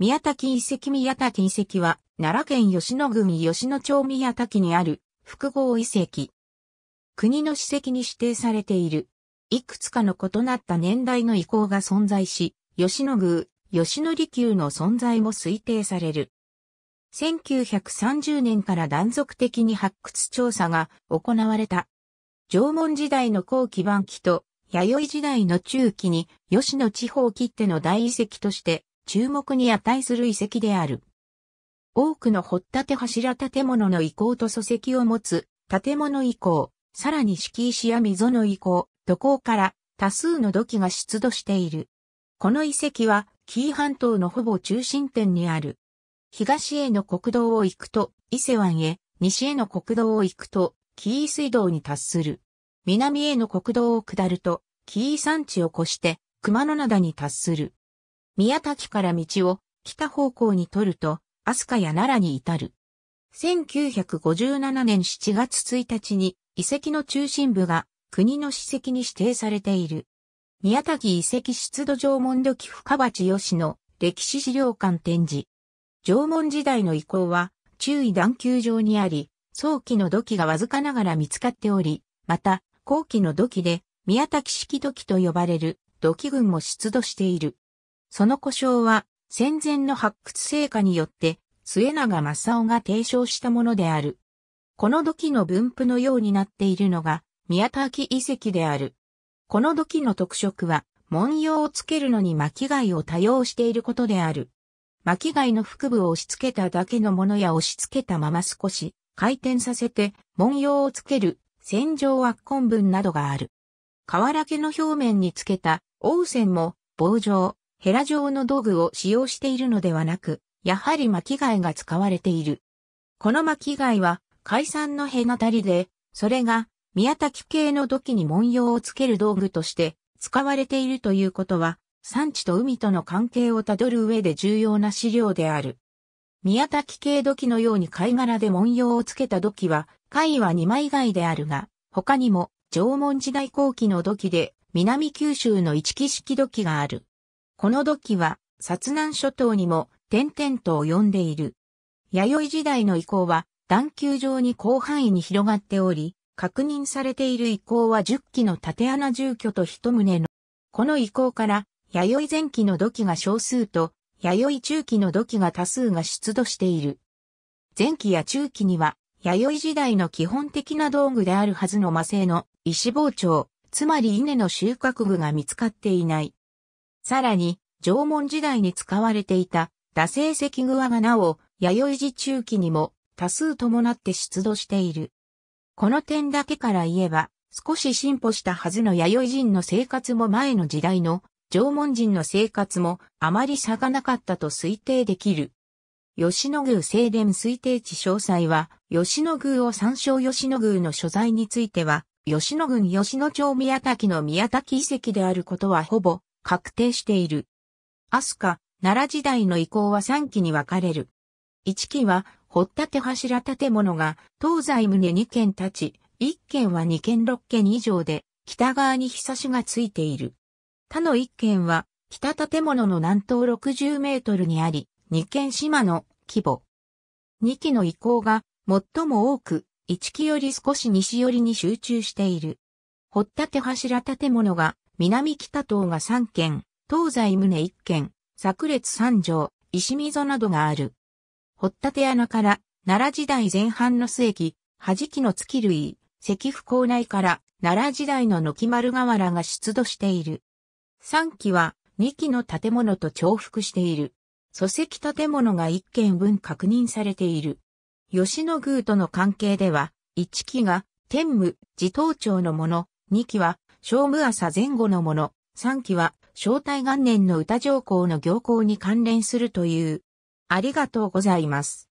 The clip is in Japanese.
宮滝遺跡宮滝遺跡は、奈良県吉野組吉野町宮滝にある複合遺跡。国の史跡に指定されている。いくつかの異なった年代の遺構が存在し、吉野宮、吉野利休の存在も推定される。1930年から断続的に発掘調査が行われた。縄文時代の後期晩期と、弥生時代の中期に吉野地方切手の大遺跡として注目に値する遺跡である。多くの掘ったて柱建物の遺構と礎石を持つ建物遺構、さらに敷石や溝の遺構、土構から多数の土器が出土している。この遺跡は紀伊半島のほぼ中心点にある。東への国道を行くと伊勢湾へ、西への国道を行くと紀伊水道に達する。南への国道を下ると紀伊山地を越して熊野灘に達する。宮滝から道を北方向に取ると、飛鳥や奈良に至る。1957年7月1日に遺跡の中心部が国の史跡に指定されている。宮滝遺跡出土縄文土器深鉢吉の歴史資料館展示。縄文時代の遺構は中位段丘上にあり、早期の土器がわずかながら見つかっており、また後期の土器で宮滝式土器と呼ばれる土器群も出土している。その故障は戦前の発掘成果によって末永正夫が提唱したものである。この土器の分布のようになっているのが宮田秋遺跡である。この土器の特色は文様をつけるのに巻貝を多用していることである。巻貝の腹部を押し付けただけのものや押し付けたまま少し回転させて文様をつける戦場圧根文などがある。瓦家の表面につけた王線も棒状、ヘラ状の道具を使用しているのではなく、やはり巻き貝が使われている。この巻き貝は、海産のへがたりで、それが、宮崎系の土器に文様をつける道具として使われているということは、産地と海との関係をたどる上で重要な資料である。宮崎系土器のように貝殻で文様をつけた土器は、貝は二枚貝であるが、他にも縄文時代後期の土器で、南九州の一木式土器がある。この土器は、薩南諸島にも点々と及んでいる。弥生時代の遺構は、段丘上に広範囲に広がっており、確認されている遺構は10基の縦穴住居と一棟の。この遺構から、弥生前期の土器が少数と、弥生中期の土器が多数が出土している。前期や中期には、弥生時代の基本的な道具であるはずの魔性の石包丁、つまり稲の収穫具が見つかっていない。さらに、縄文時代に使われていた、打製石具はがなお、弥生時中期にも多数伴って出土している。この点だけから言えば、少し進歩したはずの弥生人の生活も前の時代の縄文人の生活もあまり差がなかったと推定できる。吉野宮正殿推定地詳細は、吉野宮を参照吉野宮の所在については、吉野郡吉野町宮滝の宮滝遺跡であることはほぼ確定している。アスカ、奈良時代の遺構は3期に分かれる。1期は、掘ったて柱建物が、東西棟2軒立ち、1軒は2軒6軒以上で、北側にひさしがついている。他の1軒は、北建物の南東60メートルにあり、2軒島の規模。2期の遺構が、最も多く、1期より少し西寄りに集中している。掘ったて柱建物が、南北東が3県、東西宗1県、炸裂三条、石溝などがある。掘立穴から、奈良時代前半の末期、弾きの月類、石府構内から、奈良時代の軒丸河原が出土している。3基は、2基の建物と重複している。礎石建物が1軒分確認されている。吉野宮との関係では、1基が、天武、地東町のもの、2基は、正武朝前後のもの、三期は、正体元年の歌上皇の行幸に関連するという。ありがとうございます。